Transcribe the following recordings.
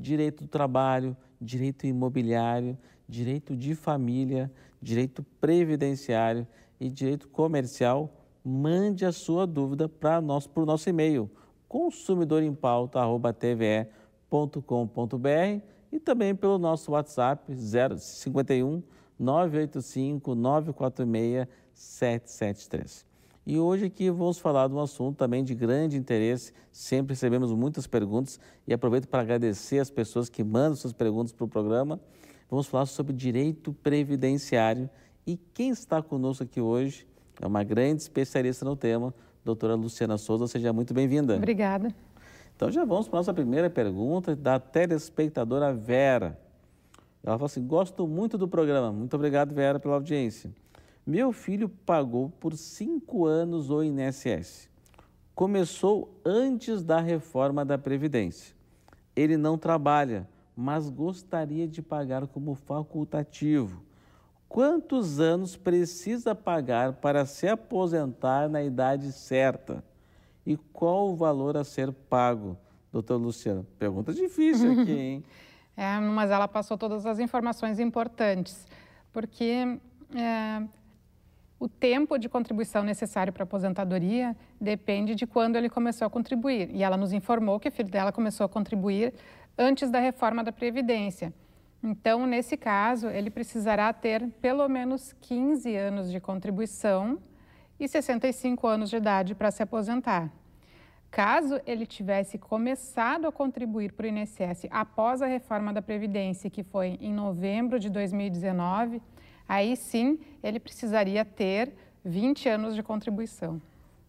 direito do trabalho, direito imobiliário, direito de família, direito previdenciário e direito comercial, mande a sua dúvida para nós por nosso e-mail consumidorempauta@tve.com.br e também pelo nosso WhatsApp 051 985 946 773. E hoje aqui vamos falar de um assunto também de grande interesse. Sempre recebemos muitas perguntas e aproveito para agradecer as pessoas que mandam suas perguntas para o programa. Vamos falar sobre direito previdenciário. E quem está conosco aqui hoje é uma grande especialista no tema, doutora Luciana Souza. Seja muito bem-vinda. Obrigada. Então já vamos para a nossa primeira pergunta da telespectadora Vera. Ela fala assim: gosto muito do programa. Muito obrigado, Vera, pela audiência. Meu filho pagou por cinco anos o INSS. Começou antes da reforma da Previdência. Ele não trabalha, mas gostaria de pagar como facultativo. Quantos anos precisa pagar para se aposentar na idade certa? E qual o valor a ser pago? Doutor Luciano, pergunta difícil aqui, hein? é, mas ela passou todas as informações importantes, porque é, o tempo de contribuição necessário para a aposentadoria depende de quando ele começou a contribuir. E ela nos informou que o filho dela começou a contribuir antes da reforma da Previdência. Então, nesse caso, ele precisará ter pelo menos 15 anos de contribuição e 65 anos de idade para se aposentar. Caso ele tivesse começado a contribuir para o INSS após a reforma da Previdência, que foi em novembro de 2019 aí sim ele precisaria ter 20 anos de contribuição.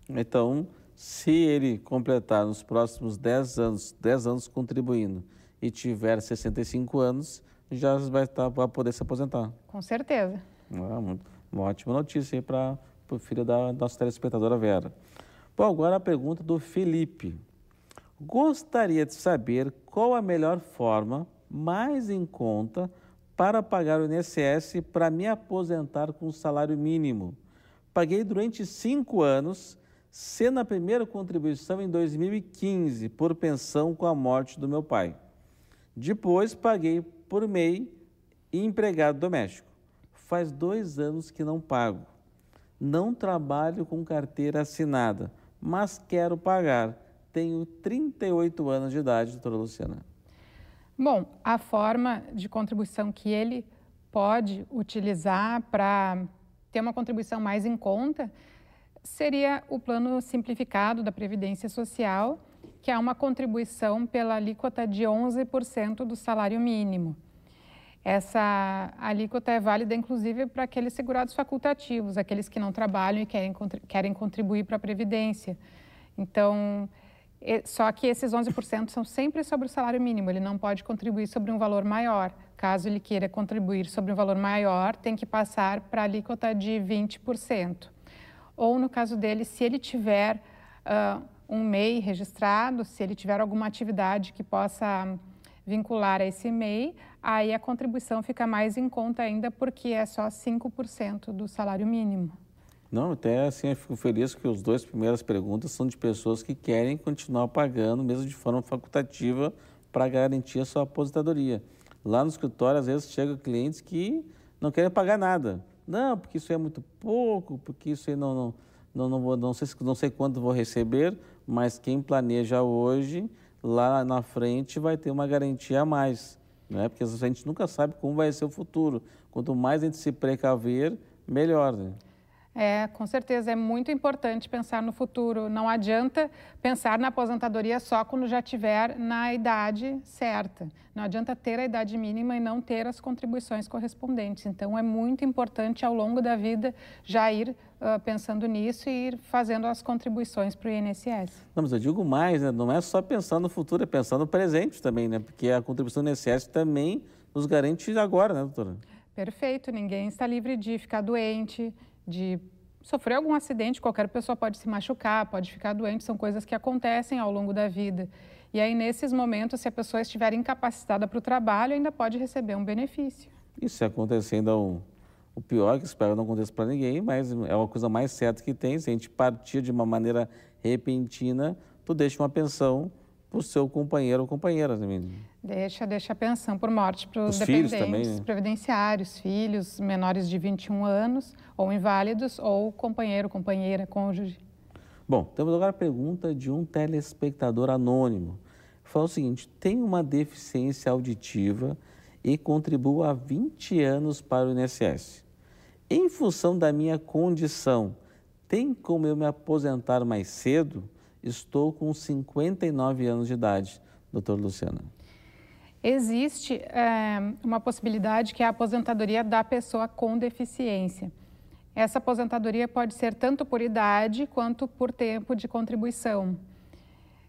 Então, se ele completar nos próximos 10 anos, 10 anos contribuindo e tiver 65 anos, já vai estar para poder se aposentar. Com certeza. Ah, uma ótima notícia aí para o filho da nossa telespectadora Vera. Bom, agora a pergunta do Felipe. Gostaria de saber qual a melhor forma mais em conta para pagar o INSS para me aposentar com salário mínimo. Paguei durante cinco anos, sendo a primeira contribuição em 2015 por pensão com a morte do meu pai. Depois paguei por MEI e empregado doméstico. Faz dois anos que não pago. Não trabalho com carteira assinada, mas quero pagar. Tenho 38 anos de idade, doutora Luciana. Bom, a forma de contribuição que ele pode utilizar para ter uma contribuição mais em conta seria o plano simplificado da Previdência Social, que é uma contribuição pela alíquota de 11% do salário mínimo. Essa alíquota é válida, inclusive, para aqueles segurados facultativos, aqueles que não trabalham e querem, querem contribuir para a Previdência. Então, é, só que esses 11% são sempre sobre o salário mínimo, ele não pode contribuir sobre um valor maior. Caso ele queira contribuir sobre um valor maior, tem que passar para a alíquota de 20%. Ou, no caso dele, se ele tiver uh, um MEI registrado, se ele tiver alguma atividade que possa vincular a esse MEI, aí a contribuição fica mais em conta ainda, porque é só 5% do salário mínimo. Não, até assim, eu fico feliz que os dois primeiras perguntas são de pessoas que querem continuar pagando, mesmo de forma facultativa, para garantir a sua aposentadoria. Lá no escritório, às vezes, chegam clientes que não querem pagar nada. Não, porque isso é muito pouco, porque isso aí não, não, não, não, vou, não, sei, não sei quanto vou receber, mas quem planeja hoje, lá na frente, vai ter uma garantia a mais. Né? Porque a gente nunca sabe como vai ser o futuro. Quanto mais a gente se precaver, melhor. Né? É, com certeza, é muito importante pensar no futuro. Não adianta pensar na aposentadoria só quando já tiver na idade certa. Não adianta ter a idade mínima e não ter as contribuições correspondentes. Então, é muito importante ao longo da vida já ir uh, pensando nisso e ir fazendo as contribuições para o INSS. Não, mas eu digo mais, né? não é só pensar no futuro, é pensar no presente também, né? porque a contribuição do INSS também nos garante agora, né, doutora? Perfeito, ninguém está livre de ficar doente, de sofrer algum acidente, qualquer pessoa pode se machucar, pode ficar doente, são coisas que acontecem ao longo da vida. E aí, nesses momentos, se a pessoa estiver incapacitada para o trabalho, ainda pode receber um benefício. E se acontecer ainda é um, o pior, que espero não aconteça para ninguém, mas é uma coisa mais certa que tem, se a gente partir de uma maneira repentina, tu deixa uma pensão para o seu companheiro ou companheira também. Né? Deixa, deixa a pensão por morte para os dependentes, também, né? previdenciários, filhos menores de 21 anos, ou inválidos, ou companheiro, companheira, cônjuge. Bom, temos agora a pergunta de um telespectador anônimo. Fala o seguinte: tem uma deficiência auditiva e contribuo há 20 anos para o INSS. Em função da minha condição, tem como eu me aposentar mais cedo? Estou com 59 anos de idade, doutor Luciana. Existe é, uma possibilidade que é a aposentadoria da pessoa com deficiência. Essa aposentadoria pode ser tanto por idade quanto por tempo de contribuição.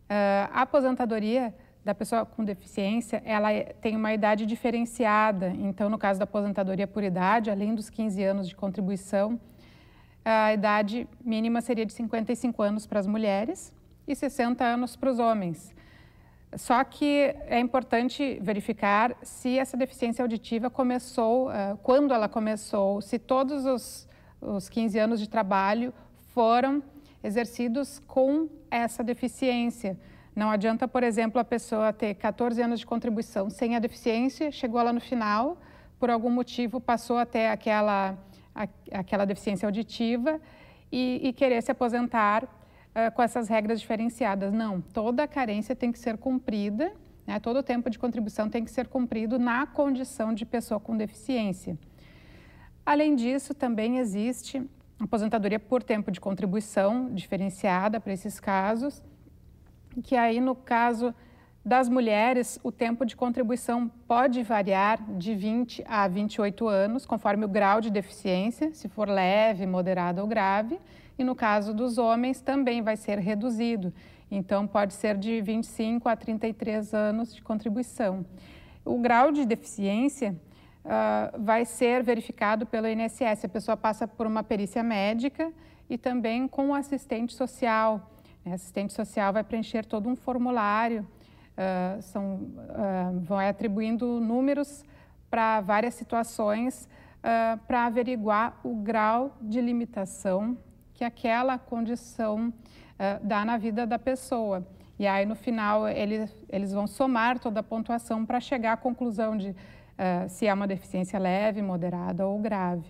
Eh, a aposentadoria da pessoa com deficiência, ela é, tem uma idade diferenciada. Então, no caso da aposentadoria por idade, além dos 15 anos de contribuição, a idade mínima seria de 55 anos para as mulheres e 60 anos para os homens. Só que é importante verificar se essa deficiência auditiva começou, eh, quando ela começou, se todos os, os 15 anos de trabalho foram exercidos com essa deficiência. Não adianta, por exemplo, a pessoa ter 14 anos de contribuição sem a deficiência, chegou lá no final, por algum motivo passou até aquela, aquela deficiência auditiva e, e querer se aposentar uh, com essas regras diferenciadas. Não, toda a carência tem que ser cumprida, né? todo o tempo de contribuição tem que ser cumprido na condição de pessoa com deficiência. Além disso, também existe aposentadoria por tempo de contribuição diferenciada para esses casos, que aí no caso das mulheres, o tempo de contribuição pode variar de 20 a 28 anos, conforme o grau de deficiência, se for leve, moderado ou grave. E no caso dos homens, também vai ser reduzido. Então, pode ser de 25 a 33 anos de contribuição. O grau de deficiência uh, vai ser verificado pelo INSS. A pessoa passa por uma perícia médica e também com o assistente social. O né, assistente social vai preencher todo um formulário ah, são, uh, vão atribuindo números para várias situações uh, ah, para averiguar o grau de limitação que aquela condição dá na vida da pessoa. E aí, no final, ele, eles vão somar toda a pontuação para chegar à conclusão de se é uma deficiência leve, moderada ou grave.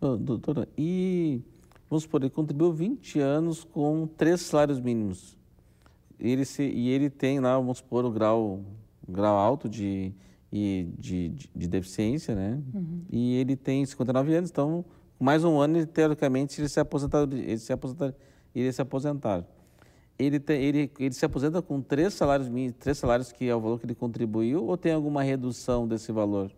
Oh, doutora, e vamos supor, ele contribuiu 20 anos com três salários mínimos ele se, e ele tem lá, vamos supor, o grau, grau alto de, e, de, de, de, deficiência, né? Uhum. E ele tem 59 anos, então mais um ano, teoricamente, ele se aposentar, ele se aposentar, ele se aposentar. Ele, tem, ele, ele se aposenta com três salários mínimos, três salários que é o valor que ele contribuiu, ou tem alguma redução desse valor?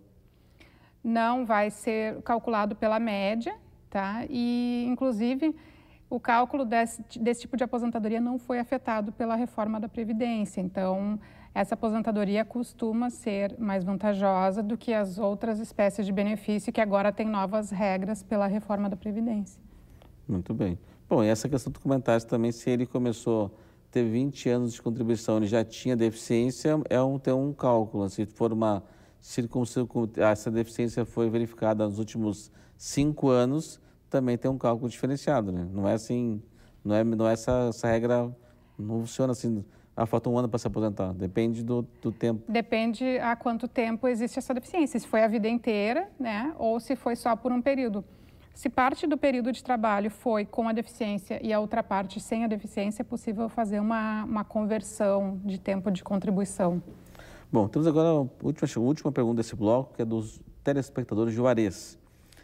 Não, vai ser calculado pela média, tá? E, inclusive, o cálculo desse, desse tipo de aposentadoria não foi afetado pela reforma da Previdência. Então, essa aposentadoria costuma ser mais vantajosa do que as outras espécies de benefício que agora tem novas regras pela reforma da Previdência. Muito bem. Bom, e essa questão do comentário também, se ele começou a ter 20 anos de contribuição e já tinha deficiência, é um, tem um cálculo. Assim, se for uma circunstância, essa deficiência foi verificada nos últimos cinco anos, também tem um cálculo diferenciado, né? Não é assim, não é, não é essa, essa regra, não funciona assim, ah, falta um ano para se aposentar. Depende do, do tempo. Depende a quanto tempo existe essa deficiência, se foi a vida inteira, né? Ou se foi só por um período. Se parte do período de trabalho foi com a deficiência e a outra parte sem a deficiência, é possível fazer uma, uma conversão de tempo de contribuição. Bom, temos agora a última, a última pergunta desse bloco, que é dos telespectadores Juarez.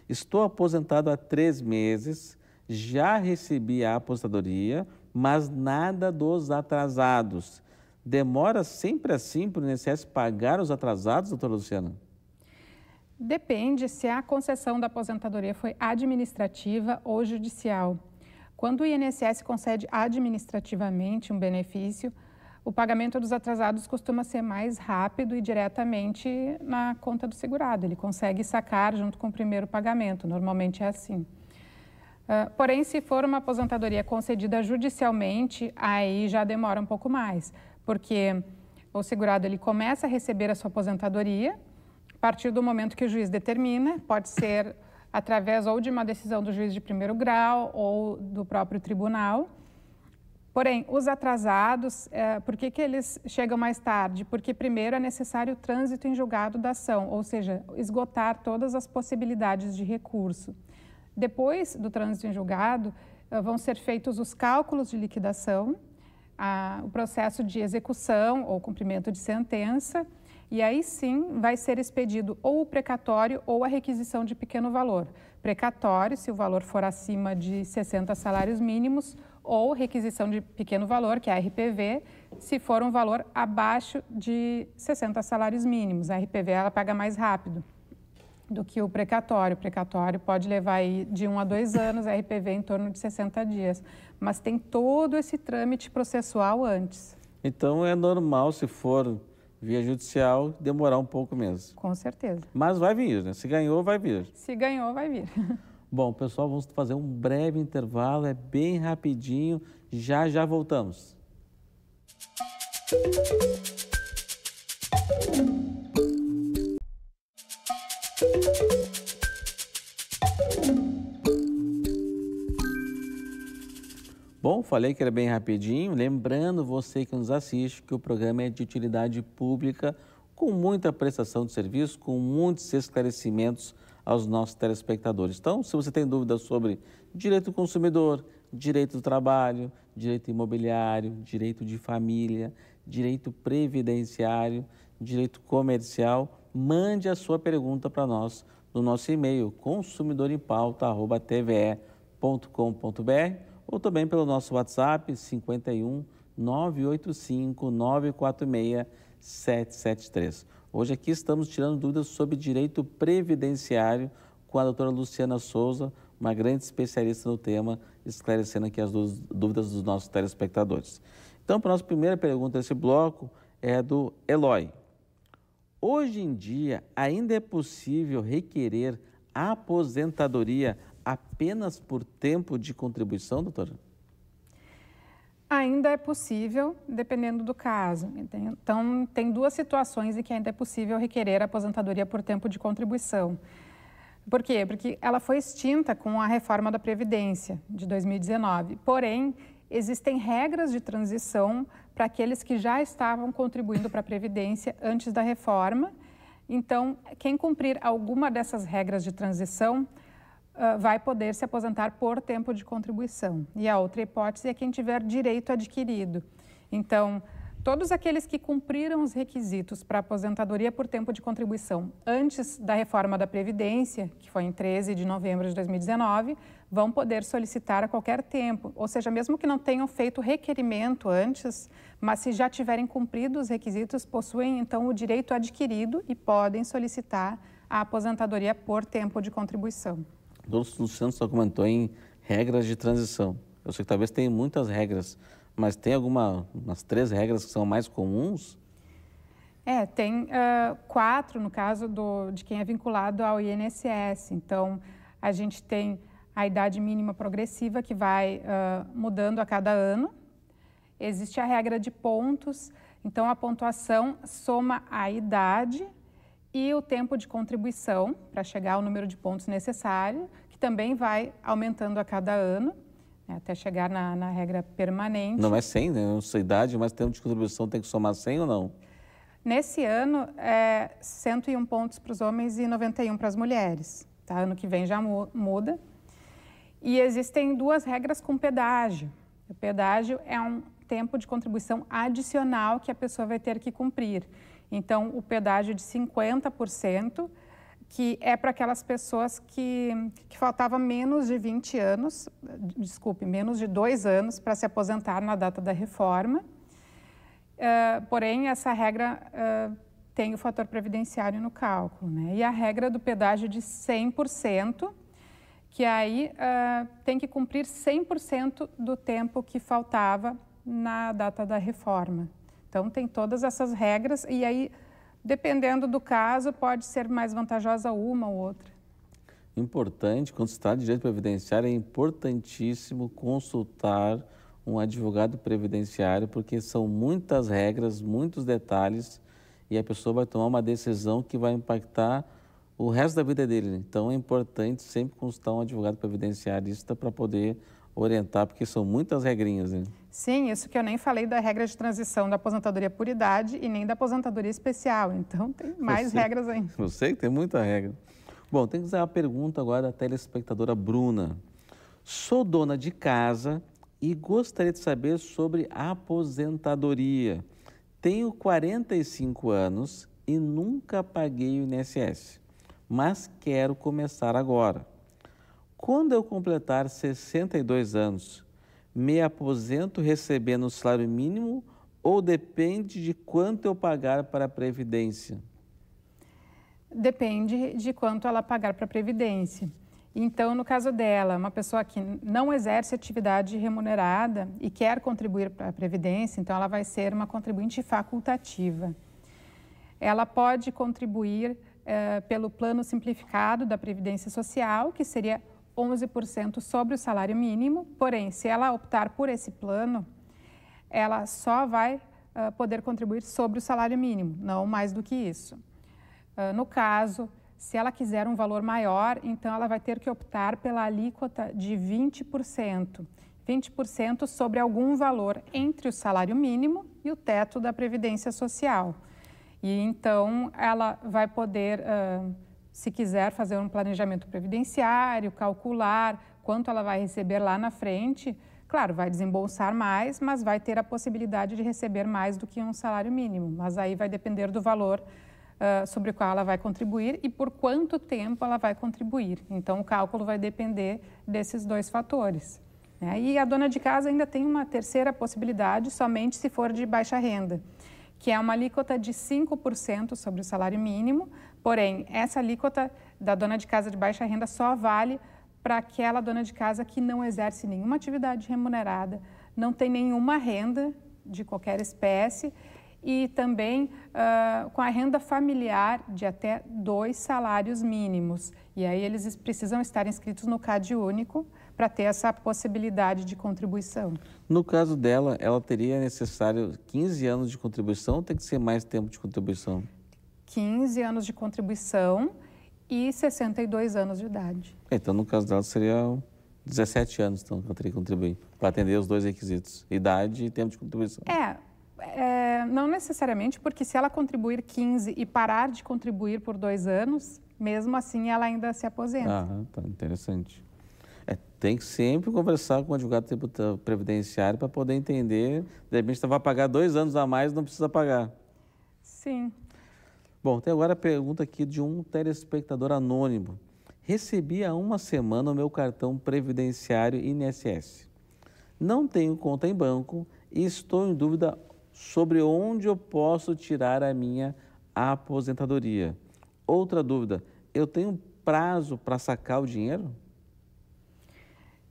Estou aposentado há três meses, já recebi a aposentadoria, mas nada dos atrasados. Demora sempre assim para o INSS pagar os atrasados, doutora Luciana? Depende se a concessão da aposentadoria foi administrativa ou judicial. Quando o INSS concede administrativamente um benefício, o pagamento dos atrasados costuma ser mais rápido e diretamente na conta do segurado. Ele consegue sacar junto com o primeiro pagamento, normalmente é assim. Uh, porém, se for uma aposentadoria concedida judicialmente, aí já demora um pouco mais, porque o segurado ele começa a receber a sua aposentadoria a partir do momento que o juiz determina, pode ser através ou de uma decisão do juiz de primeiro grau ou do próprio tribunal. Porém, os atrasados, é, por que, que eles chegam mais tarde? Porque, primeiro, é necessário o trânsito em julgado da ação, ou seja, esgotar todas as possibilidades de recurso. Depois do trânsito em julgado, é, vão ser feitos os cálculos de liquidação, a, o processo de execução ou cumprimento de sentença, e aí sim vai ser expedido ou o precatório ou a requisição de pequeno valor precatório, se o valor for acima de 60 salários mínimos, ou requisição de pequeno valor, que é a RPV, se for um valor abaixo de 60 salários mínimos. A RPV ela paga mais rápido do que o precatório. O precatório pode levar aí de um a dois anos, a RPV em torno de 60 dias. Mas tem todo esse trâmite processual antes. Então é normal, se for via judicial demorar um pouco mesmo. Com certeza. Mas vai vir, né? Se ganhou, vai vir. Se ganhou, vai vir. Bom, pessoal, vamos fazer um breve intervalo, é bem rapidinho. Já já voltamos. Música Bom, falei que era bem rapidinho. Lembrando você que nos assiste que o programa é de utilidade pública, com muita prestação de serviço, com muitos esclarecimentos aos nossos telespectadores. Então, se você tem dúvidas sobre direito do consumidor, direito do trabalho, direito imobiliário, direito de família, direito previdenciário, direito comercial, mande a sua pergunta para nós no nosso e-mail consumidorempauta@tve.com.br ou também pelo nosso WhatsApp 51 985 946 773. Hoje aqui estamos tirando dúvidas sobre direito previdenciário com a doutora Luciana Souza, uma grande especialista no tema, esclarecendo aqui as dúvidas dos nossos telespectadores. Então, para a nossa primeira pergunta desse bloco é do Eloy. Hoje em dia, ainda é possível requerer aposentadoria apenas por tempo de contribuição, doutora? Ainda é possível, dependendo do caso. Então, tem duas situações em que ainda é possível requerer a aposentadoria por tempo de contribuição. Por quê? Porque ela foi extinta com a reforma da Previdência de 2019. Porém, existem regras de transição para aqueles que já estavam contribuindo para a Previdência antes da reforma. Então, quem cumprir alguma dessas regras de transição ah, vai poder se aposentar por tempo de contribuição. E a outra hipótese é quem tiver direito adquirido. Então, todos aqueles que cumpriram os requisitos para aposentadoria por tempo de contribuição antes da reforma da Previdência, que foi em 13 de novembro de 2019, vão poder solicitar a qualquer tempo. Ou seja, mesmo que não tenham feito requerimento antes, mas se já tiverem cumprido os requisitos, possuem então o direito adquirido e podem solicitar a aposentadoria por tempo de contribuição. Doutor Luciano, só comentou em regras de transição. Eu sei que talvez tenha muitas regras, mas tem algumas três regras que são mais comuns? É, tem uh, quatro no caso do, de quem é vinculado ao INSS. Então, a gente tem a idade mínima progressiva que vai uh, mudando a cada ano. Existe a regra de pontos, então a pontuação soma a idade e o tempo de contribuição para chegar ao número de pontos necessário, que também vai aumentando a cada ano, né, até chegar na, na, regra permanente. Não é 100, né? Não sei idade, mas tempo de contribuição tem que somar 100 ou não? Nesse ano, é 101 pontos para os homens e 91 para as mulheres. Tá? Ano que vem já muda. E existem duas regras com pedágio. O pedágio é um tempo de contribuição adicional que a pessoa vai ter que cumprir. Então, o pedágio de 50%, que é para aquelas pessoas que, que faltava menos de 20 anos, desculpe, menos de dois anos para se aposentar na data da reforma. Uh, porém, essa regra uh, tem o fator previdenciário no cálculo. Né? E a regra do pedágio de 100%, que aí uh, tem que cumprir 100% do tempo que faltava na data da reforma. Então, tem todas essas regras e aí, dependendo do caso, pode ser mais vantajosa uma ou outra. Importante, quando se trata de direito previdenciário, é importantíssimo consultar um advogado previdenciário, porque são muitas regras, muitos detalhes, e a pessoa vai tomar uma decisão que vai impactar o resto da vida dele. Então é importante sempre consultar um advogado previdenciarista para poder orientar, porque são muitas regrinhas. Né? Sim, isso que eu nem falei da regra de transição da aposentadoria por idade e nem da aposentadoria especial. Então, tem mais regras ainda. Eu sei que tem muita regra. Bom, tem que fazer uma pergunta agora da telespectadora Bruna. Sou dona de casa e gostaria de saber sobre aposentadoria. Tenho 45 anos e nunca paguei o INSS, mas quero começar agora. Quando eu completar 62 anos, me aposento recebendo o salário mínimo ou depende de quanto eu pagar para a Previdência? Depende de quanto ela pagar para a Previdência. Então, no caso dela, uma pessoa que não exerce atividade remunerada e quer contribuir para a Previdência, então ela vai ser uma contribuinte facultativa. Ela pode contribuir eh, pelo plano simplificado da Previdência Social, que seria 11% sobre o salário mínimo, porém, se ela optar por esse plano, ela só vai uh, poder contribuir sobre o salário mínimo, não mais do que isso. Uh, no caso, se ela quiser um valor maior, então ela vai ter que optar pela alíquota de 20%. 20% sobre algum valor entre o salário mínimo e o teto da Previdência Social. E então ela vai poder. Uh, se quiser fazer um planejamento previdenciário, calcular quanto ela vai receber lá na frente, claro, vai desembolsar mais, mas vai ter a possibilidade de receber mais do que um salário mínimo. Mas aí vai depender do valor uh, sobre o qual ela vai contribuir e por quanto tempo ela vai contribuir. Então, o cálculo vai depender desses dois fatores. Né? E a dona de casa ainda tem uma terceira possibilidade, somente se for de baixa renda, que é uma alíquota de 5% sobre o salário mínimo, Porém, essa alíquota da dona de casa de baixa renda só vale para aquela dona de casa que não exerce nenhuma atividade remunerada, não tem nenhuma renda de qualquer espécie e também uh, com a renda familiar de até dois salários mínimos. E aí eles precisam estar inscritos no CAD único para ter essa possibilidade de contribuição. No caso dela, ela teria necessário 15 anos de contribuição ou tem que ser mais tempo de contribuição? 15 anos de contribuição e 62 anos de idade. Então, no caso dela, seria 17 anos então, que eu teria que contribuir para atender os dois requisitos, idade e tempo de contribuição. É, é, não necessariamente, porque se ela contribuir 15 e parar de contribuir por dois anos, mesmo assim ela ainda se aposenta. Ah, tá interessante. É, tem que sempre conversar com o advogado tributário previdenciário para poder entender. De repente, você vai pagar dois anos a mais não precisa pagar. Sim, Bom, tem agora a pergunta aqui de um telespectador anônimo. Recebi há uma semana o meu cartão previdenciário INSS. Não tenho conta em banco e estou em dúvida sobre onde eu posso tirar a minha aposentadoria. Outra dúvida, eu tenho prazo para sacar o dinheiro?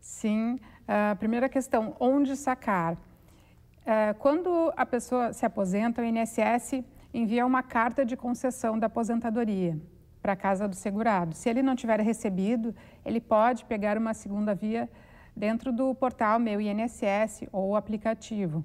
Sim. Uh, primeira questão, onde sacar? Uh, quando a pessoa se aposenta, o INSS envia uma carta de concessão da aposentadoria para a casa do segurado. Se ele não tiver recebido, ele pode pegar uma segunda via dentro do portal Meu INSS ou aplicativo.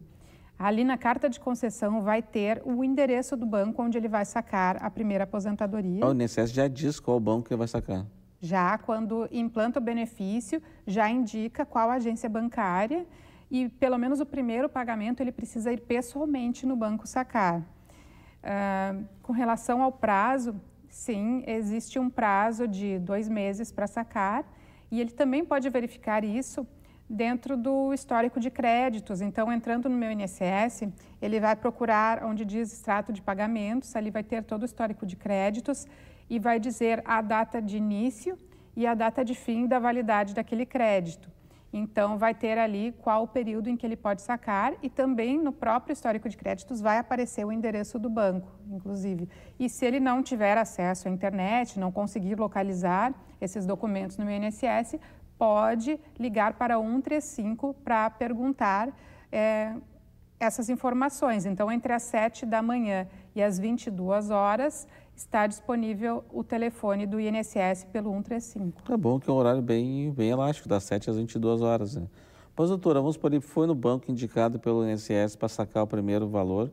Ali na carta de concessão vai ter o endereço do banco onde ele vai sacar a primeira aposentadoria. O INSS já diz qual banco que vai sacar. Já quando implanta o benefício, já indica qual agência bancária e pelo menos o primeiro pagamento ele precisa ir pessoalmente no banco sacar. Ah, com relação ao prazo, sim, existe um prazo de dois meses para sacar e ele também pode verificar isso dentro do histórico de créditos. Então, entrando no meu INSS, ele vai procurar onde diz extrato de pagamentos, ali vai ter todo o histórico de créditos e vai dizer a data de início e a data de fim da validade daquele crédito. Então, vai ter ali qual o período em que ele pode sacar e também no próprio histórico de créditos vai aparecer o endereço do banco, inclusive. E se ele não tiver acesso à internet, não conseguir localizar esses documentos no INSS, pode ligar para 135 para perguntar é, essas informações. Então, entre as 7 da manhã e as 22 horas, está disponível o telefone do INSS pelo 135. Tá bom, que é um horário bem, bem elástico, das 7 às 22 horas. Né? Mas, doutora, vamos por aí, foi no banco indicado pelo INSS para sacar o primeiro valor.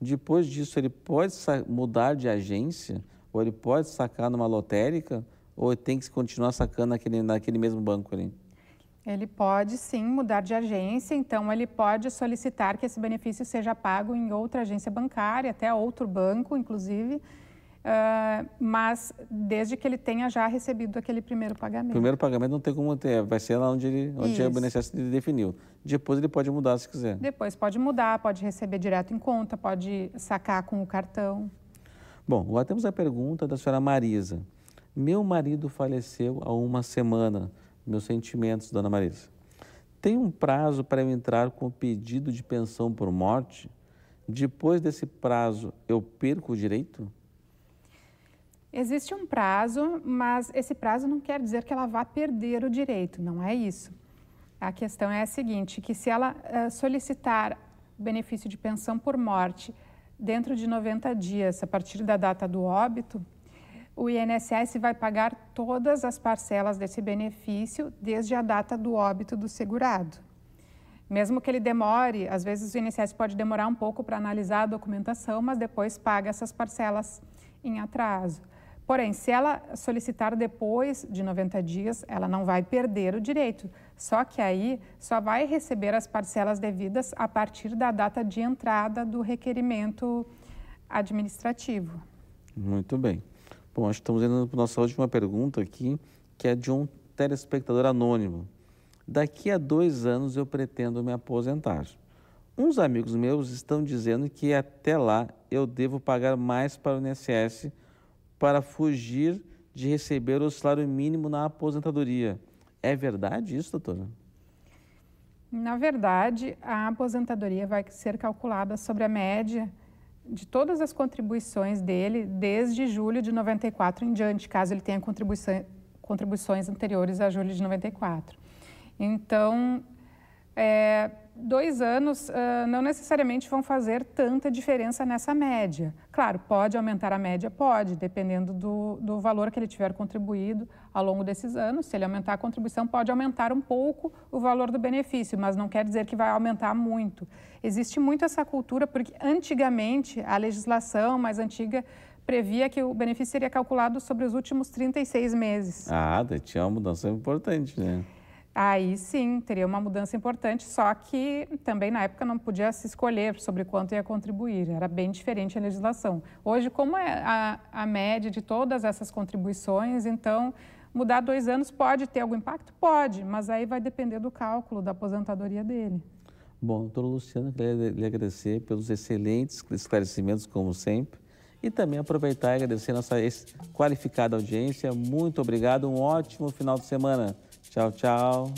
Depois disso, ele pode mudar de agência? Ou ele pode sacar numa lotérica? Ou tem que continuar sacando naquele, naquele mesmo banco ali? Ele pode sim mudar de agência, então ele pode solicitar que esse benefício seja pago em outra agência bancária, até outro banco, inclusive. Uh, mas desde que ele tenha já recebido aquele primeiro pagamento. Primeiro pagamento não tem como ter, vai ser lá onde, ele, onde Isso. INSS definiu. Depois ele pode mudar se quiser. Depois pode mudar, pode receber direto em conta, pode sacar com o cartão. Bom, agora temos a pergunta da senhora Marisa. Meu marido faleceu há uma semana. Meus sentimentos, dona Marisa. Tem um prazo para eu entrar com o pedido de pensão por morte? Depois desse prazo, eu perco o direito? Existe um prazo, mas esse prazo não quer dizer que ela vá perder o direito, não é isso. A questão é a seguinte, que se ela uh, solicitar benefício de pensão por morte dentro de 90 dias, a partir da data do óbito, o INSS vai pagar todas as parcelas desse benefício desde a data do óbito do segurado. Mesmo que ele demore, às vezes o INSS pode demorar um pouco para analisar a documentação, mas depois paga essas parcelas em atraso. Porém, se ela solicitar depois de 90 dias, ela não vai perder o direito. Só que aí só vai receber as parcelas devidas a partir da data de entrada do requerimento administrativo. Muito bem. Bom, acho que estamos indo para a nossa última pergunta aqui, que é de um telespectador anônimo. Daqui a dois anos eu pretendo me aposentar. Uns amigos meus estão dizendo que até lá eu devo pagar mais para o INSS para fugir de receber o salário mínimo na aposentadoria. É verdade isso, doutora? Na verdade, a aposentadoria vai ser calculada sobre a média de todas as contribuições dele desde julho de 94 em diante, caso ele tenha contribuições anteriores a julho de 94. Então, é, dois anos uh, não necessariamente vão fazer tanta diferença nessa média. Claro, pode aumentar a média? Pode, dependendo do, do valor que ele tiver contribuído ao longo desses anos. Se ele aumentar a contribuição, pode aumentar um pouco o valor do benefício, mas não quer dizer que vai aumentar muito. Existe muito essa cultura, porque antigamente a legislação mais antiga previa que o benefício seria calculado sobre os últimos 36 meses. Ah, tinha uma mudança importante, né? Aí sim, teria uma mudança importante, só que também na época não podia se escolher sobre quanto ia contribuir, era bem diferente a legislação. Hoje, como é a, a média de todas essas contribuições, então mudar dois anos pode ter algum impacto? Pode, mas aí vai depender do cálculo da aposentadoria dele. Bom, doutora Luciana, queria lhe agradecer pelos excelentes esclarecimentos, como sempre, e também aproveitar e agradecer nossa qualificada audiência. Muito obrigado, um ótimo final de semana. Ciao, ciao.